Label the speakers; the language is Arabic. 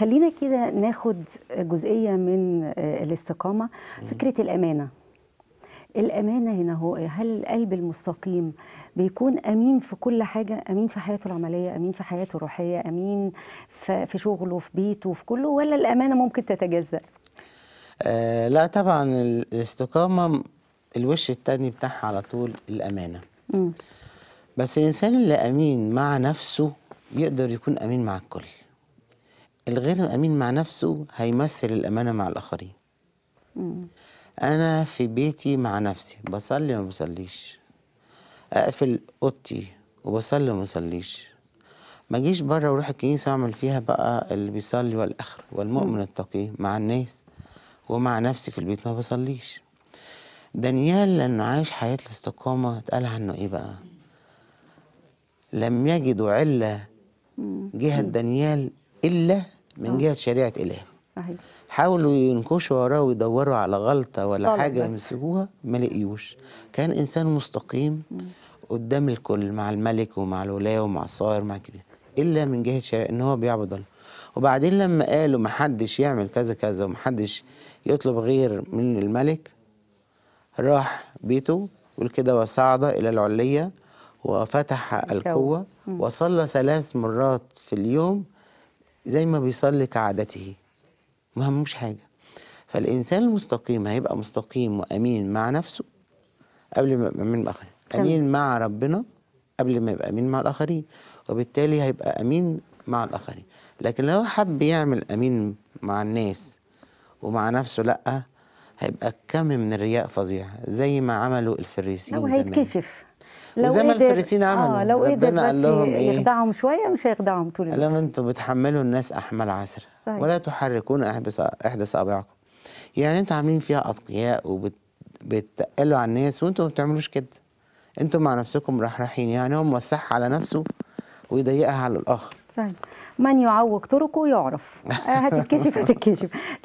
Speaker 1: خلينا كده ناخد جزئيه من آه، الاستقامه فكره الامانه الامانه هنا هو إيه؟ هل القلب المستقيم بيكون امين في كل حاجه امين في حياته العمليه امين في حياته الروحيه امين في شغله في بيته في كله ولا الامانه ممكن تتجزا
Speaker 2: آه لا طبعا الاستقامه الوش التاني بتاعها على طول الامانه م. بس الانسان اللي امين مع نفسه يقدر يكون امين مع الكل الغير الامين مع نفسه هيمثل الامانه مع الاخرين مم. انا في بيتي مع نفسي بصلي ما بصليش اقفل اوضتي وبصلي ما بصليش ما جيش بره واروح الكنيسه واعمل فيها بقى اللي بيصلي والاخر والمؤمن التقي مع الناس ومع نفسي في البيت ما بصليش دانيال لانه عايش حياه الاستقامه اتقال عنه ايه بقى لم يجدوا عله جهه دانيال الا من آه. جهه شريعه اله صحيح حاولوا ينكشوا وراه ويدوروا على غلطه ولا حاجه يمسكوها ما لقيوش كان انسان مستقيم م. قدام الكل مع الملك ومع الولاه ومع الصغير ومع الكبير الا من جهه شريعه ان هو بيعبد الله وبعدين لما قالوا محدش يعمل كذا كذا ومحدش يطلب غير من الملك راح بيته والكده وصعد إلى العلية وفتح الكوة وصلى ثلاث مرات في اليوم زي ما بيصلي كعادته ما هموش حاجة فالإنسان المستقيم هيبقى مستقيم وأمين مع نفسه قبل ما يبقى أمين مع الآخرين أمين مع ربنا قبل ما يبقى أمين مع الآخرين وبالتالي هيبقى أمين مع الآخرين لكن لو حب يعمل أمين مع الناس ومع نفسه لأ هيبقى كم من الرياء فظيع زي ما عملوا الفريسيين أو هيتكشف وزي ما الفريسين آه، عملوا آه لو ربنا قال لهم ايه يخدعهم
Speaker 1: شويه مش هيخدعهم طول الوقت قال
Speaker 2: لهم انتوا بتحملوا الناس احمال عسر صحيح. ولا تحركون احدى صابعكم يعني انتوا عاملين فيها اتقياء وبتقلوا على الناس وانتوا ما بتعملوش كده انتوا مع نفسكم مرحرحين يعني هو موسعها على نفسه ويضيقها على الاخر صحيح
Speaker 1: من يعوق طرقه يعرف آه، هتتكشف هتتكشف